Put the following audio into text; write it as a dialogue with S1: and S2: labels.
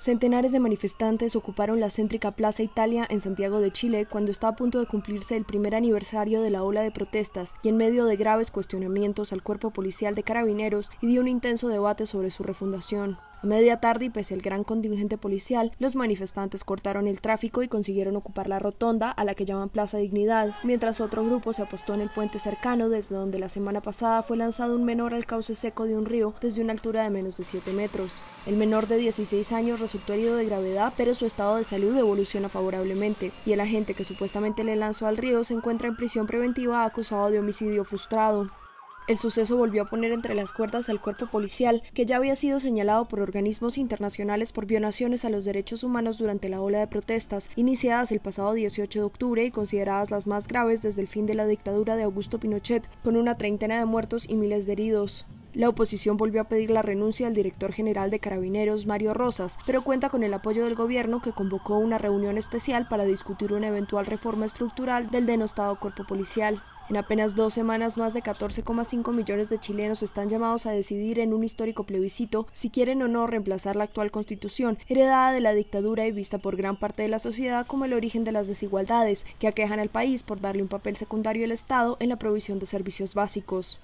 S1: Centenares de manifestantes ocuparon la céntrica Plaza Italia en Santiago de Chile cuando está a punto de cumplirse el primer aniversario de la ola de protestas y en medio de graves cuestionamientos al cuerpo policial de carabineros y de un intenso debate sobre su refundación. A media tarde y pese al gran contingente policial, los manifestantes cortaron el tráfico y consiguieron ocupar la rotonda a la que llaman Plaza Dignidad, mientras otro grupo se apostó en el puente cercano desde donde la semana pasada fue lanzado un menor al cauce seco de un río desde una altura de menos de 7 metros. El menor de 16 años resultó herido de gravedad, pero su estado de salud evoluciona favorablemente y el agente que supuestamente le lanzó al río se encuentra en prisión preventiva acusado de homicidio frustrado. El suceso volvió a poner entre las cuerdas al cuerpo policial, que ya había sido señalado por organismos internacionales por violaciones a los derechos humanos durante la ola de protestas iniciadas el pasado 18 de octubre y consideradas las más graves desde el fin de la dictadura de Augusto Pinochet, con una treintena de muertos y miles de heridos. La oposición volvió a pedir la renuncia al director general de Carabineros, Mario Rosas, pero cuenta con el apoyo del gobierno que convocó una reunión especial para discutir una eventual reforma estructural del denostado cuerpo policial. En apenas dos semanas, más de 14,5 millones de chilenos están llamados a decidir en un histórico plebiscito si quieren o no reemplazar la actual constitución, heredada de la dictadura y vista por gran parte de la sociedad como el origen de las desigualdades que aquejan al país por darle un papel secundario al Estado en la provisión de servicios básicos.